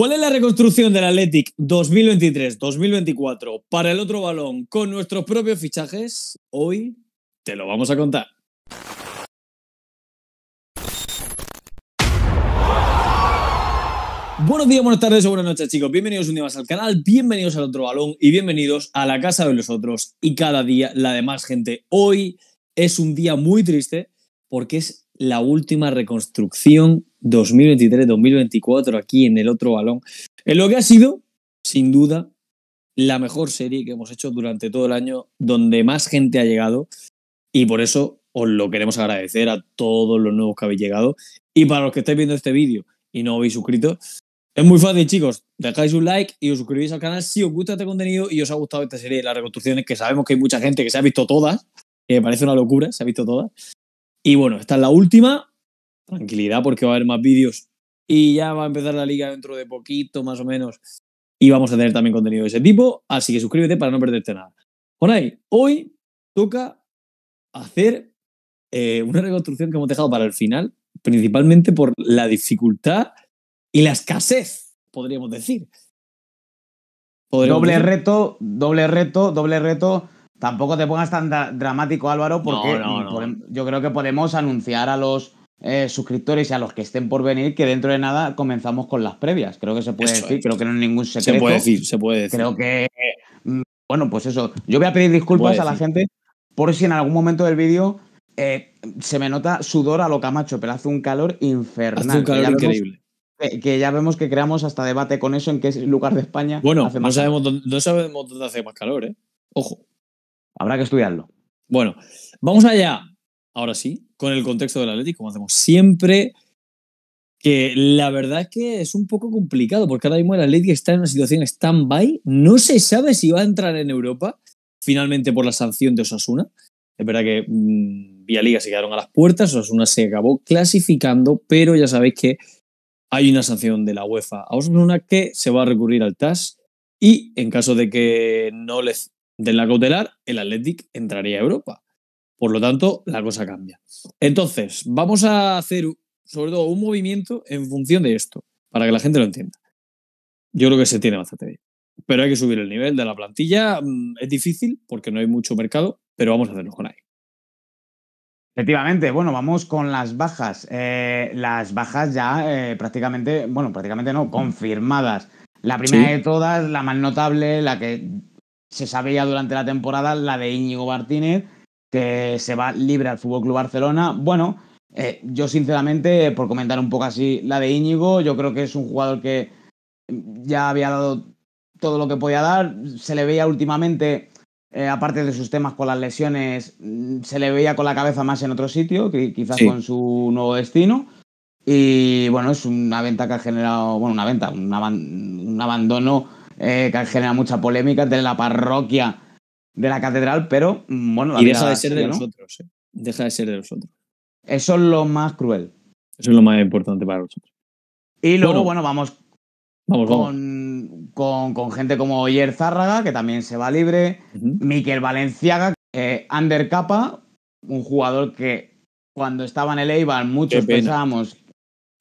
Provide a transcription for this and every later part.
¿Cuál es la reconstrucción del Athletic 2023-2024 para el otro balón con nuestros propios fichajes? Hoy te lo vamos a contar. Buenos días, buenas tardes o buenas noches, chicos. Bienvenidos un día más al canal, bienvenidos al otro balón y bienvenidos a la casa de los otros y cada día la demás gente. Hoy es un día muy triste porque es la última reconstrucción 2023-2024 aquí en el otro balón. ...es lo que ha sido, sin duda, la mejor serie que hemos hecho durante todo el año, donde más gente ha llegado y por eso os lo queremos agradecer a todos los nuevos que habéis llegado. Y para los que estáis viendo este vídeo y no habéis suscrito, es muy fácil, chicos. Dejáis un like y os suscribís al canal si os gusta este contenido y os ha gustado esta serie de las reconstrucciones, que sabemos que hay mucha gente que se ha visto todas, que me parece una locura, se ha visto todas. Y bueno, esta es la última tranquilidad porque va a haber más vídeos y ya va a empezar la liga dentro de poquito, más o menos. Y vamos a tener también contenido de ese tipo, así que suscríbete para no perderte nada. ahí, hoy toca hacer eh, una reconstrucción que hemos dejado para el final, principalmente por la dificultad y la escasez, podríamos decir. doble reto, doble reto, doble reto. Tampoco te pongas tan dramático, Álvaro, porque yo creo que podemos anunciar a los eh, suscriptores y a los que estén por venir, que dentro de nada comenzamos con las previas. Creo que se puede decir, creo que no es ningún secreto. Se puede decir, se puede decir. Creo que, mm, bueno, pues eso. Yo voy a pedir disculpas a la gente por si en algún momento del vídeo eh, se me nota sudor a lo camacho, pero hace un calor infernal. Hace increíble. que ya vemos que creamos hasta debate con eso en qué lugar de España. Bueno, no sabemos dónde hace más calor, ¿eh? Ojo. Habrá que estudiarlo. Bueno, vamos allá ahora sí, con el contexto del Atlético, como hacemos siempre. Que la verdad es que es un poco complicado, porque ahora mismo el Atlético está en una situación stand-by. No se sabe si va a entrar en Europa, finalmente por la sanción de Osasuna. Es verdad que mm, Vía Liga se quedaron a las puertas, Osasuna se acabó clasificando, pero ya sabéis que hay una sanción de la UEFA a Osasuna que se va a recurrir al TAS y en caso de que no les den la cautelar, el Athletic entraría a Europa. Por lo tanto, la cosa cambia. Entonces, vamos a hacer sobre todo un movimiento en función de esto, para que la gente lo entienda. Yo creo que se tiene bastante bien. Pero hay que subir el nivel de la plantilla. Mm, es difícil porque no hay mucho mercado, pero vamos a hacernos con ahí. Efectivamente, bueno, vamos con las bajas. Eh, las bajas ya eh, prácticamente, bueno, prácticamente no, confirmadas. La primera de todas, la más notable, la que se sabía durante la temporada, la de Íñigo Martínez, que se va libre al Fútbol Club Barcelona. Bueno, eh, yo sinceramente, por comentar un poco así la de Íñigo, yo creo que es un jugador que ya había dado todo lo que podía dar. Se le veía últimamente, eh, aparte de sus temas con las lesiones, mm, se le veía con la cabeza más en otro sitio, quizás con su nuevo destino. Y bueno, es una venta que ha generado, bueno, una venta, un, abandono eh, que ha generado mucha polémica entre la parroquia de la catedral, pero mm, bueno, deja de ser de nosotros, ¿eh? deja de ser de nosotros. Eso es lo más cruel. Eso es lo más importante para nosotros. Y luego, bueno, vamos, con, gente como Oyer Zárraga, que también se va libre, Miquel Valenciaga, eh, Ander Capa, un jugador que cuando estaba en el Eibar muchos pensábamos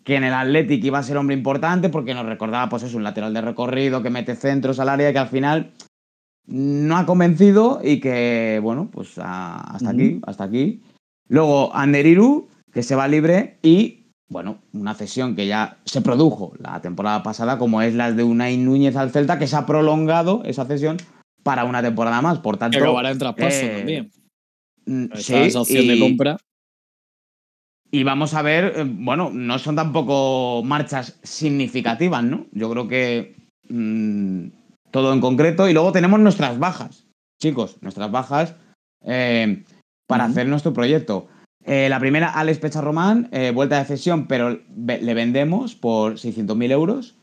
que en el Athletic iba a ser hombre importante porque nos recordaba, pues es un lateral de recorrido que mete centros al área y que al final no ha convencido y que, bueno, pues hasta aquí, hasta aquí. Luego Anderiru, que se va libre y, bueno, una cesión que ya se produjo la temporada pasada, como es la de Unai Núñez al Celta, que se ha prolongado esa cesión para una temporada más. Por tanto, Pero vale en traspaso eh, también. Mm, sí, esa opción de compra. Y vamos a ver, eh, bueno, no son tampoco marchas significativas, ¿no? Yo creo que mm, todo en concreto. Y luego tenemos nuestras bajas, chicos, nuestras bajas eh, para hacer nuestro proyecto. Eh, la primera, Alex Pecha Román, eh, vuelta de cesión, pero le vendemos por 600.000 euros.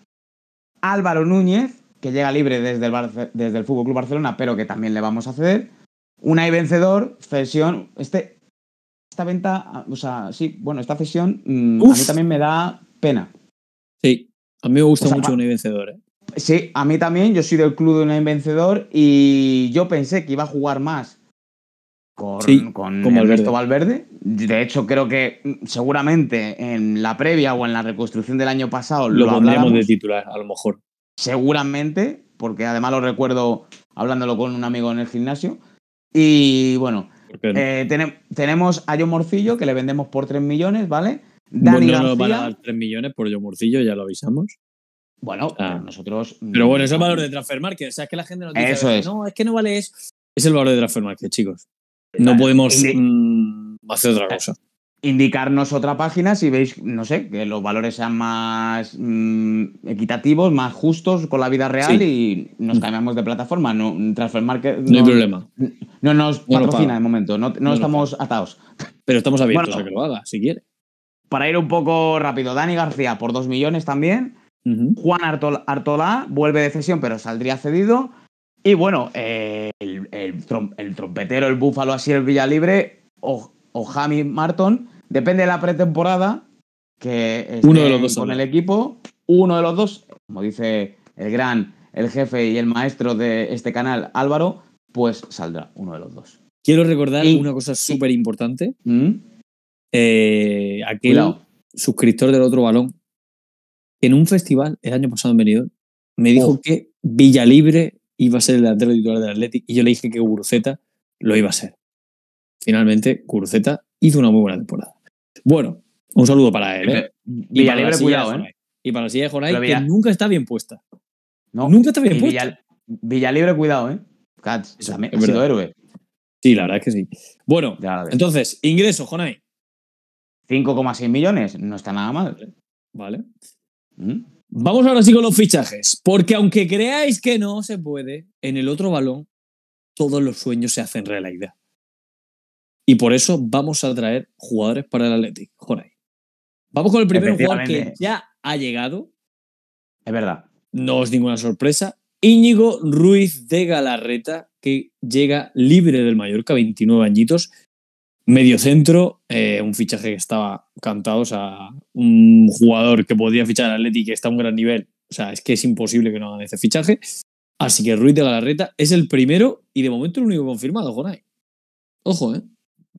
Álvaro Núñez, que llega libre desde el, desde el Fútbol Club Barcelona, pero que también le vamos a ceder. y Vencedor, cesión. Este, esta venta, o sea, sí, bueno, esta cesión mm, a mí también me da pena. Sí, a mí me gusta mucho mucho Vencedor. ¿eh? Sí, a mí también. Yo soy del club de un vencedor y yo pensé que iba a jugar más con, con Valverde. De hecho, creo que seguramente en la previa o en la reconstrucción del año pasado lo, lo de titular, a lo mejor. Seguramente, porque además lo recuerdo hablándolo con un amigo en el gimnasio. Y bueno, eh, tenemos a John Morcillo, que le vendemos por 3 millones, ¿vale? Dani 3 millones por John Morcillo, ya lo avisamos. Bueno, eh, nosotros. Pero bueno, es el mm, valor de transfer market. O sea, es que la gente nos dice. Eso es. No, es que no vale Es el valor de transfer market, chicos. No podemos mm, hacer otra cosa. Indicarnos otra página si veis, no sé, que los valores sean más mm, equitativos, más justos con la vida real y nos cambiamos de plataforma. No, transfer eh, No, hay problema. No nos no patrocina de momento. No, no estamos atados. Pero estamos abiertos a que lo haga, si quiere. Para ir un poco rápido, Dani García por 2 millones también. Juan Artola vuelve de cesión, pero saldría cedido. Y bueno, eh, el, trompetero, el búfalo, así el Villalibre o, o Jamie Marton, depende de la pretemporada que uno de los dos con el equipo, uno de los dos, como dice el gran, el jefe y el maestro de este canal, Álvaro, pues saldrá uno de los dos. Quiero recordar una cosa súper importante. Mm. Eh, aquí suscriptor del otro balón en un festival el año pasado en Benidorm, me dijo oh. que Villalibre iba a ser el delantero titular del Athletic y yo le dije que Guruceta lo iba a ser. Finalmente, Guruceta hizo una muy buena temporada. Bueno, un saludo para él. ¿eh? Villalibre, cuidado, ¿eh? Y para la silla de que nunca está bien puesta. nunca está bien puesta. Villalibre, cuidado, ¿eh? Cats, Eso, héroe. Sí, la verdad es que sí. Bueno, entonces, ingreso, Jonay. 5,6 millones, no está nada mal. Vale. ¿Mm? Vamos ahora sí con los fichajes, porque aunque creáis que no se puede, en el otro balón todos los sueños se hacen realidad. Y por eso vamos a traer jugadores para el Athletic. Joder, Vamos con el primer jugador que ya ha llegado. Es verdad. No es ninguna sorpresa. Íñigo Ruiz de Galarreta, que llega libre del Mallorca, 29 añitos. Medio centro, eh, un fichaje que estaba cantado, o sea, un jugador que podía fichar al Atleti que está a un gran nivel, o sea, es que es imposible que no hagan ese fichaje. Así que Ruiz de Galarreta es el primero y de momento el único confirmado, Jonay. Ojo, ¿eh?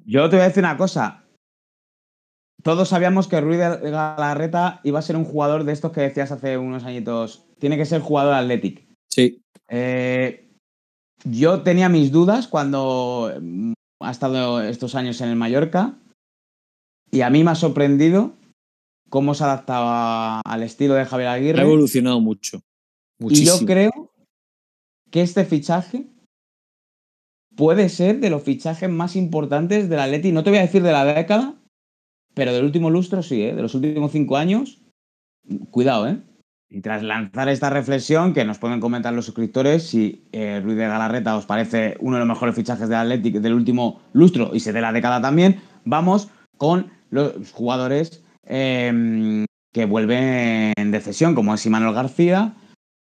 Yo te voy a decir una cosa. Todos sabíamos que Ruiz de Galarreta iba a ser un jugador de estos que decías hace unos añitos. Tiene que ser jugador Athletic. Sí. Eh, yo tenía mis dudas cuando ha estado estos años en el Mallorca y a mí me ha sorprendido cómo se adaptaba al estilo de Javier Aguirre. Ha evolucionado mucho. Muchísimo. Y yo creo que este fichaje puede ser de los fichajes más importantes del Atleti. No te voy a decir de la década, pero del último lustro sí, ¿eh? de los últimos cinco años. Cuidado, ¿eh? Y tras lanzar esta reflexión, que nos pueden comentar los suscriptores si eh, Ruiz de Galarreta os parece uno de los mejores fichajes de Atlético del último lustro y se de la década también, vamos con los jugadores em, que vuelven de cesión, como es Imanol García,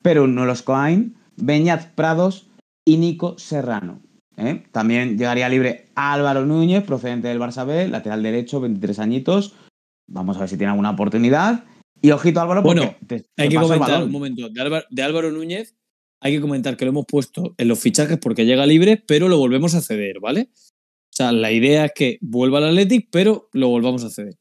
Perú Coain, Beñat Prados y Nico Serrano. ¿eh? También llegaría libre Álvaro Núñez, procedente del Barça B, lateral derecho, 23 añitos. Vamos a ver si tiene alguna oportunidad. Y ojito, Álvaro, hay que comentar un momento. De Álvaro, Núñez, hay que comentar que lo hemos puesto en los fichajes porque llega libre, pero lo volvemos a ceder, ¿vale? O sea, la idea es que vuelva al Athletic, pero lo volvamos a ceder.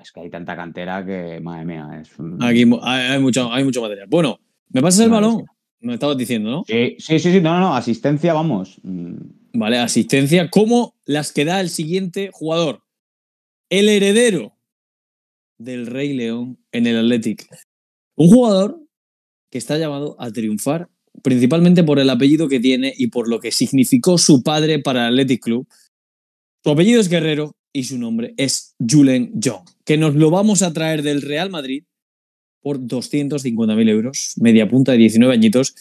Es que hay tanta cantera que, madre mía, es Aquí hay, mucho, hay mucho material. Bueno, ¿me pasas el balón? Me estabas diciendo, ¿no? Sí, sí, sí, No, no, no. Asistencia, vamos. Vale, asistencia. como las que da el siguiente jugador? El heredero del Rey León en el Athletic. Un jugador que está llamado a triunfar, principalmente por el apellido que tiene y por lo que significó su padre para el Athletic Club. Su apellido es Guerrero y su nombre es Julen Young, que nos lo vamos a traer del Real Madrid por 250.000 euros, media punta de 19 añitos.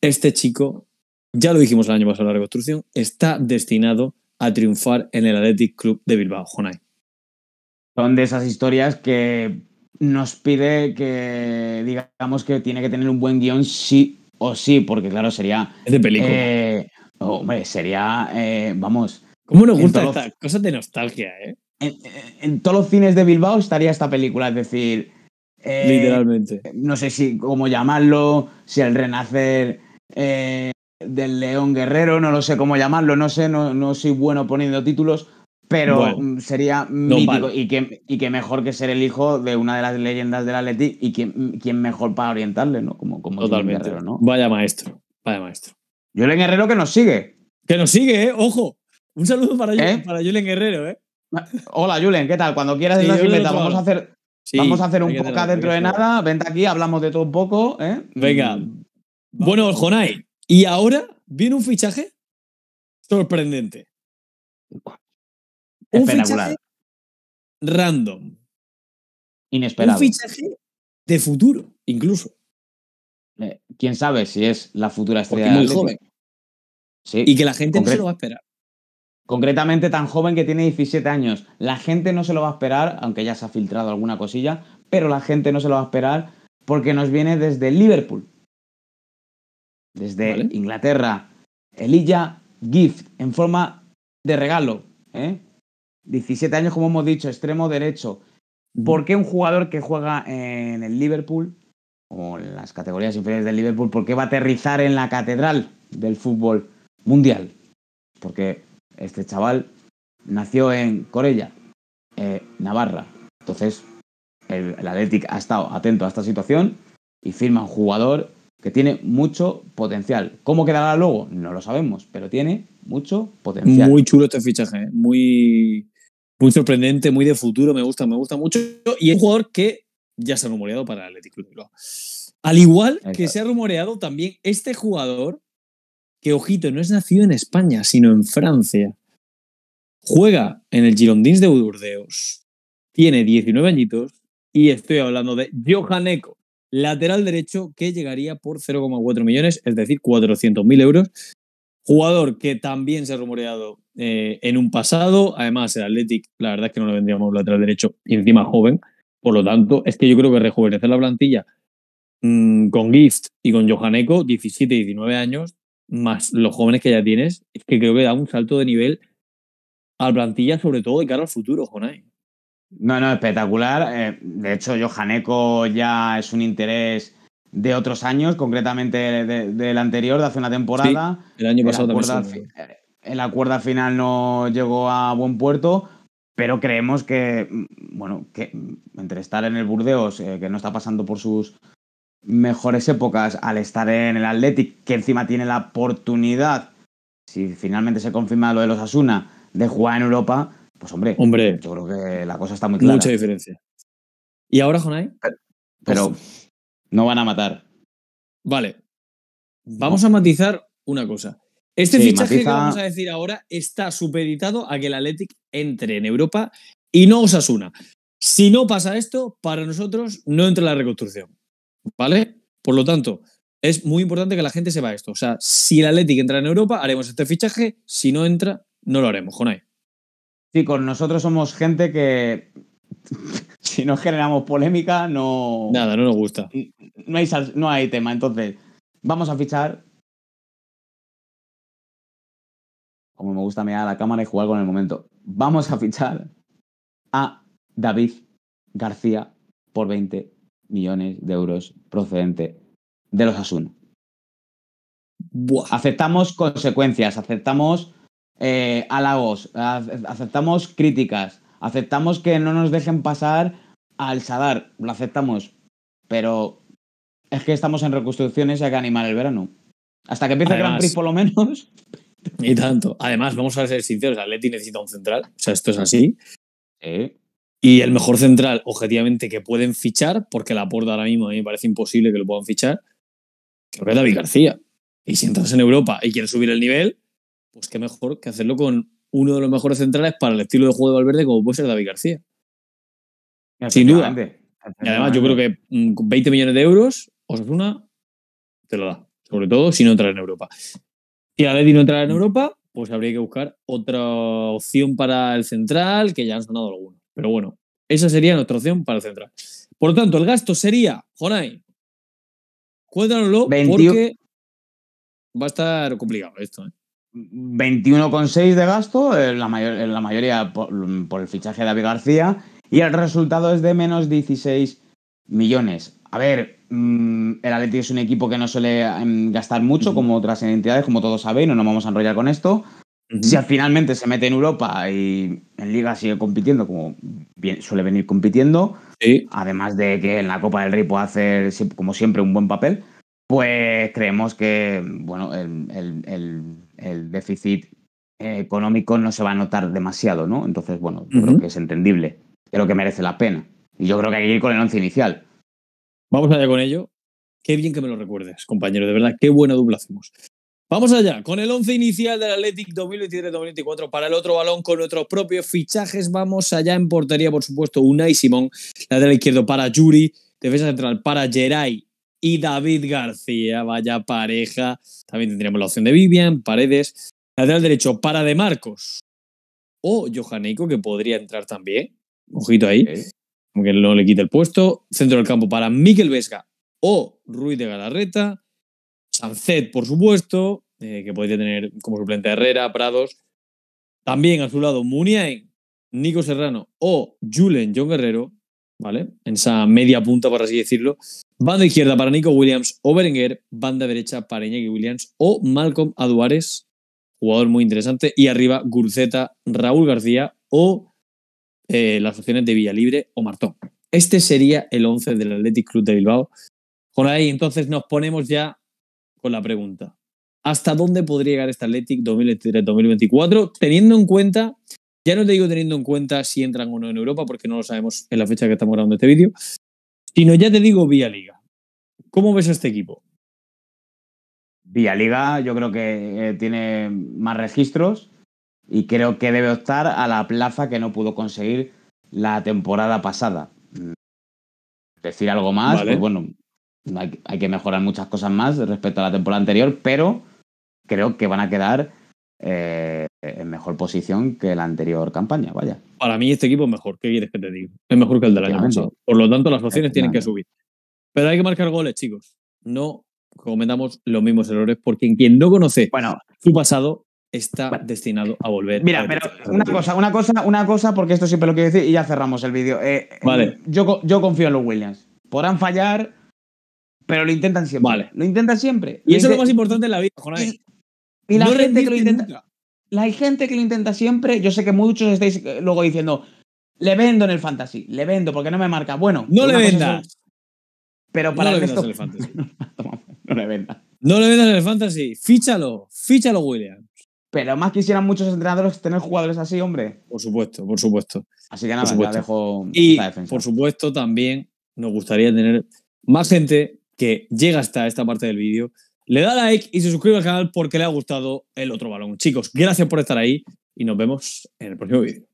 Este chico, ya lo dijimos el año pasado en la reconstrucción, está destinado a triunfar en el Athletic Club de Bilbao, Jonay son de esas historias que nos pide que digamos que tiene que tener un buen guión sí o sí, porque claro, sería... Es de película. Eh, oh, hombre, sería, eh, vamos... ¿Cómo nos gusta esta cosa de nostalgia, eh? En, todos los cines de Bilbao estaría esta película, es decir... Eh, Literalmente. No sé si cómo llamarlo, si el renacer del león guerrero, no lo sé cómo llamarlo, no sé, no, no soy bueno poniendo títulos, pero mm, sería mítico. Y, que, y que mejor que ser el hijo de una de las leyendas del Atleti y quién, mm, mejor para orientarle, ¿no? Como, como Totalmente. Guerrero, ¿no? Vaya maestro, vaya maestro. Julen Guerrero que nos sigue. Que nos sigue, ¿eh? Ojo. Un saludo para, ¿Eh? para Julen Guerrero, ¿eh? Hola, Julen, ¿qué tal? Cuando quieras, vamos a hacer, vamos a hacer un poco dentro de nada. Vente aquí, hablamos de todo un poco. ¿eh? Venga. Bueno, Jonay, y ahora viene un fichaje sorprendente. Un fichaje random. Inesperado. Un fichaje de futuro, incluso. Eh, quién sabe si es la futura estrella. Porque muy joven. Y que la gente no se lo va a esperar. Concretamente, tan joven que tiene 17 años. La gente no se lo va a esperar, aunque ya se ha filtrado alguna cosilla, pero la gente no se lo va a esperar porque nos viene desde Liverpool. Desde Inglaterra. Inglaterra. Elilla Gift, en forma de regalo. ¿eh? 17 años, como hemos dicho, extremo derecho. ¿Por qué un jugador que juega en el Liverpool o en las categorías inferiores del Liverpool, por qué va a aterrizar en la catedral del fútbol mundial? Porque este chaval nació en Corella, eh, Navarra. Entonces, el, el Athletic ha estado atento a esta situación y firma un jugador que tiene mucho potencial. ¿Cómo quedará luego? No lo sabemos, pero tiene mucho potencial. Muy chulo este fichaje, ¿eh? muy muy sorprendente, muy de futuro, me gusta, me gusta mucho. Y es un jugador que ya se ha rumoreado para el Athletic Club Al igual que se ha rumoreado también este jugador, que ojito, no es nacido en España, sino en Francia. Juega en el Girondins de Burdeos, tiene 19 añitos y estoy hablando de Johan lateral derecho que llegaría por 0,4 millones, es decir, 400.000 euros, Jugador que también se ha rumoreado eh, en un pasado, además el Athletic, la verdad es que no le vendríamos un lateral derecho y encima joven, por lo tanto, es que yo creo que rejuvenecer la plantilla mm, con Gift y con Johaneco, 17 y 19 años, más los jóvenes que ya tienes, es que creo que da un salto de nivel a la plantilla, sobre todo de cara al futuro, Jonay. No, no, espectacular. Eh, de hecho, Johaneco ya es un interés de otros años, concretamente del anterior, de hace una temporada. el año pasado también. final no llegó a buen puerto, pero creemos que, bueno, que entre estar en el Burdeos, eh, que no está pasando por sus mejores épocas, al estar en el Athletic, que encima tiene la oportunidad, si finalmente se confirma lo de los Asuna, de jugar en Europa, pues hombre, hombre yo creo que la cosa está muy clara. Mucha diferencia. ¿Y ahora, Jonay? pero pues, no van a matar. Vale. Vamos a matizar una cosa. Este fichaje que vamos a decir ahora está supeditado a que el Athletic entre en Europa y no Osasuna. Si no pasa esto, para nosotros no entra la reconstrucción. ¿Vale? Por lo tanto, es muy importante que la gente sepa esto. O sea, si el Athletic entra en Europa, haremos este fichaje. Si no entra, no lo haremos, Jonay. Sí, con nosotros somos gente que si no generamos polémica, no. Nada, no nos gusta. No hay, no hay tema. Entonces, vamos a fichar. Como me gusta mirar a la cámara y jugar con el momento. Vamos a fichar a David García por 20 millones de euros procedente de los Asun. Aceptamos consecuencias, aceptamos eh, halagos, aceptamos críticas, Aceptamos que no nos dejen pasar al Sadar, lo aceptamos. Pero es que estamos en reconstrucciones y hay que animar el verano. Hasta que empiece el Gran Prix, por lo menos. Ni tanto. Además, vamos a ser sinceros: Atleti necesita un central. O sea, esto es así. Y el mejor central, objetivamente, que pueden fichar, porque la puerta ahora mismo a mí me parece imposible que lo puedan fichar, creo que es David García. Y si entras en Europa y quieres subir el nivel, pues qué mejor que hacerlo con uno de los mejores centrales para el estilo de juego de Valverde, como puede ser David García. Sin duda. además, yo creo que 20 mm, millones de euros, Osasuna te lo da. Sobre todo si no entra en Europa. Si Aledi no entrar en Europa, pues habría que buscar otra opción para el central, que ya han sonado algunos. Pero bueno, esa sería nuestra opción para el central. Por lo tanto, el gasto sería, Jonay, cuéntanoslo, porque va a estar complicado esto. ¿eh? 21,6 de gasto, la, la mayoría por, el fichaje de David García, y el resultado es de menos 16 millones. A ver, mm, el Atleti es un equipo que no suele em, gastar mucho, como otras entidades, como todos sabéis, no nos vamos a enrollar con esto. Si al Si finalmente se mete en Europa y en Liga sigue compitiendo, como suele venir compitiendo, además de que en la Copa del Rey puede hacer, como siempre, un buen papel, pues creemos que bueno, el el déficit eh, económico no se va a notar demasiado, ¿no? Entonces, bueno, yo creo que es entendible, creo que merece la pena. Y yo creo que hay que ir con el once inicial. Vamos allá con ello. Qué bien que me lo recuerdes, compañero, de verdad, qué buena dupla hacemos. Vamos allá, con el once inicial del Athletic 2023-2024 para el otro balón, con nuestros propios fichajes, vamos allá en portería, por supuesto, Unai Simón, lateral izquierdo para Yuri, defensa central para Geray y David García. Vaya pareja. También tendríamos la opción de Vivian, Paredes. Lateral derecho para De Marcos o Eiko, que podría entrar también. Ojito ahí. como que no le quite el puesto. Centro del campo para Miguel Vesga o Ruiz de Galarreta. Sancet, por supuesto, eh, que podría tener como suplente Herrera, Prados. También a su lado Muniain, Nico Serrano o Julen John Guerrero. ¿vale? En esa media punta, por así decirlo. Banda izquierda para Nico Williams o Berenguer, banda derecha para Iñaki Williams o Malcolm Aduares, jugador muy interesante, y arriba Gurceta, Raúl García o eh, las opciones de Villalibre o Martón. Este sería el 11 del Athletic Club de Bilbao. Con ahí, entonces nos ponemos ya con la pregunta. ¿Hasta dónde podría llegar este Athletic 2023-2024? Teniendo en cuenta ya no te digo teniendo en cuenta si entran o no en Europa, porque no lo sabemos en la fecha que estamos grabando este vídeo, sino ya te digo vía liga. ¿Cómo ves a este equipo? Vía liga yo creo que eh, tiene más registros y creo que debe optar a la plaza que no pudo conseguir la temporada pasada. Decir algo más, pues bueno, hay, que mejorar muchas cosas más respecto a la temporada anterior, pero creo que van a quedar eh, eh, en mejor posición que la anterior campaña, vaya. Para mí este equipo es mejor, ¿qué quieres que te diga? Es mejor que el del año pasado. Por lo tanto, las opciones tienen que subir. Pero hay que marcar goles, chicos. No cometamos los mismos errores porque en quien no conoce su pasado está destinado a volver. Mira, pero una cosa, una cosa, una cosa, porque esto siempre lo quiero decir y ya cerramos el vídeo. Eh, eh, vale. Yo, yo confío en los Williams. Podrán fallar, pero lo intentan siempre. Vale. Lo intentan siempre. Y eso es lo más importante en la vida, Y, la que lo intenta hay gente que lo intenta siempre. Yo sé que muchos estáis eh, luego diciendo, le vendo en el fantasy, le vendo porque no me marca. Bueno, no le vendas. Pero para no le vendas en el fantasy. no le vendas. No le vendas en el fantasy. Fíchalo, fíchalo, William. Pero más quisieran muchos entrenadores tener jugadores así, hombre. Por supuesto, por supuesto. Así que nada, la dejo y, defensa. Por supuesto, también nos gustaría tener más gente que llega hasta esta parte del vídeo le da like y se suscribe al canal porque le ha gustado el otro balón. Chicos, gracias por estar ahí y nos vemos en el próximo vídeo.